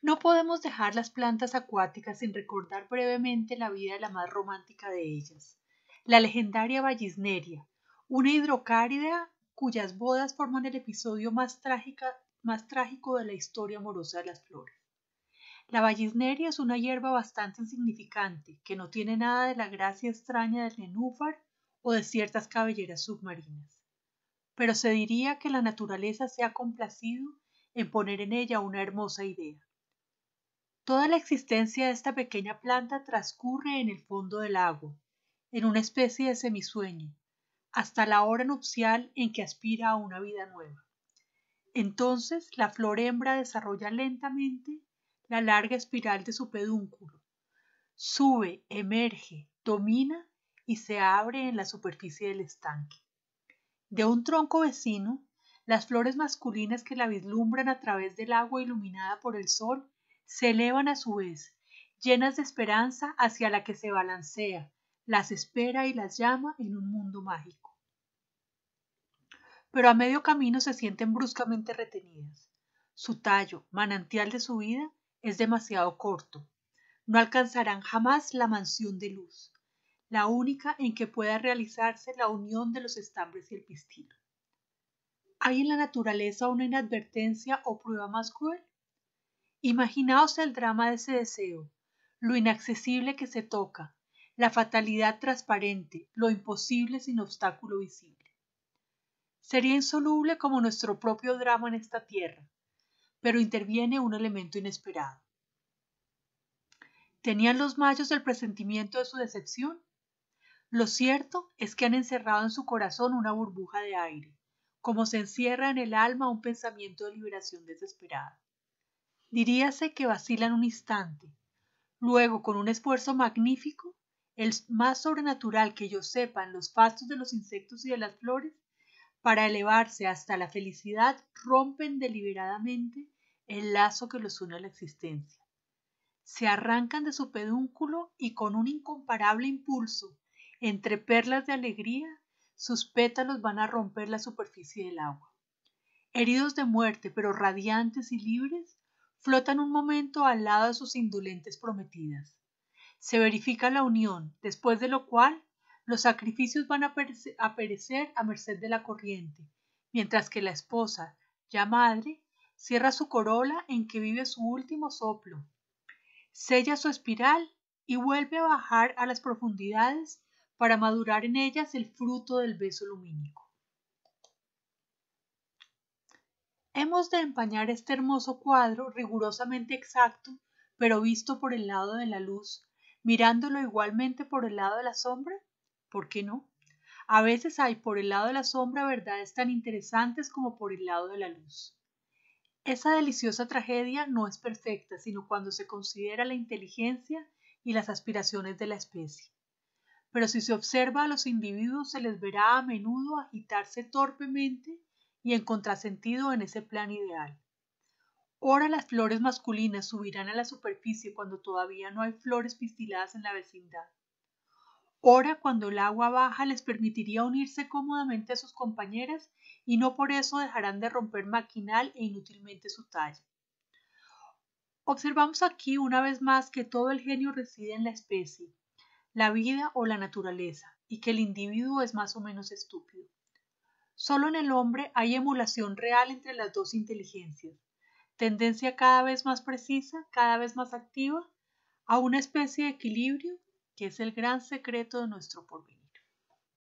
No podemos dejar las plantas acuáticas sin recordar brevemente la vida de la más romántica de ellas, la legendaria Vallisneria, una hidrocárida cuyas bodas forman el episodio más, más trágico de la historia amorosa de las flores. La vallisneria es una hierba bastante insignificante, que no tiene nada de la gracia extraña del nenúfar o de ciertas cabelleras submarinas. Pero se diría que la naturaleza se ha complacido en poner en ella una hermosa idea. Toda la existencia de esta pequeña planta transcurre en el fondo del agua en una especie de semisueño, hasta la hora nupcial en que aspira a una vida nueva. Entonces la flor hembra desarrolla lentamente la larga espiral de su pedúnculo, sube, emerge, domina y se abre en la superficie del estanque. De un tronco vecino, las flores masculinas que la vislumbran a través del agua iluminada por el sol se elevan a su vez, llenas de esperanza hacia la que se balancea, las espera y las llama en un mundo mágico. Pero a medio camino se sienten bruscamente retenidas. Su tallo, manantial de su vida, es demasiado corto. No alcanzarán jamás la mansión de luz, la única en que pueda realizarse la unión de los estambres y el pistilo. ¿Hay en la naturaleza una inadvertencia o prueba más cruel? Imaginaos el drama de ese deseo, lo inaccesible que se toca, la fatalidad transparente, lo imposible sin obstáculo visible. Sería insoluble como nuestro propio drama en esta tierra, pero interviene un elemento inesperado. ¿Tenían los mayos el presentimiento de su decepción? Lo cierto es que han encerrado en su corazón una burbuja de aire, como se encierra en el alma un pensamiento de liberación desesperada diríase que vacilan un instante. Luego, con un esfuerzo magnífico, el más sobrenatural que yo sepa en los fastos de los insectos y de las flores, para elevarse hasta la felicidad, rompen deliberadamente el lazo que los une a la existencia. Se arrancan de su pedúnculo y con un incomparable impulso, entre perlas de alegría, sus pétalos van a romper la superficie del agua. Heridos de muerte, pero radiantes y libres, flotan un momento al lado de sus indolentes prometidas. Se verifica la unión, después de lo cual los sacrificios van a, a perecer a merced de la corriente, mientras que la esposa, ya madre, cierra su corola en que vive su último soplo, sella su espiral y vuelve a bajar a las profundidades para madurar en ellas el fruto del beso lumínico. Hemos de empañar este hermoso cuadro rigurosamente exacto, pero visto por el lado de la luz, mirándolo igualmente por el lado de la sombra? ¿Por qué no? A veces hay por el lado de la sombra verdades tan interesantes como por el lado de la luz. Esa deliciosa tragedia no es perfecta, sino cuando se considera la inteligencia y las aspiraciones de la especie. Pero si se observa a los individuos, se les verá a menudo agitarse torpemente y en contrasentido en ese plan ideal. Ahora las flores masculinas subirán a la superficie cuando todavía no hay flores pistiladas en la vecindad. Ahora cuando el agua baja les permitiría unirse cómodamente a sus compañeras y no por eso dejarán de romper maquinal e inútilmente su talla. Observamos aquí una vez más que todo el genio reside en la especie, la vida o la naturaleza, y que el individuo es más o menos estúpido. Solo en el hombre hay emulación real entre las dos inteligencias, tendencia cada vez más precisa, cada vez más activa, a una especie de equilibrio que es el gran secreto de nuestro porvenir.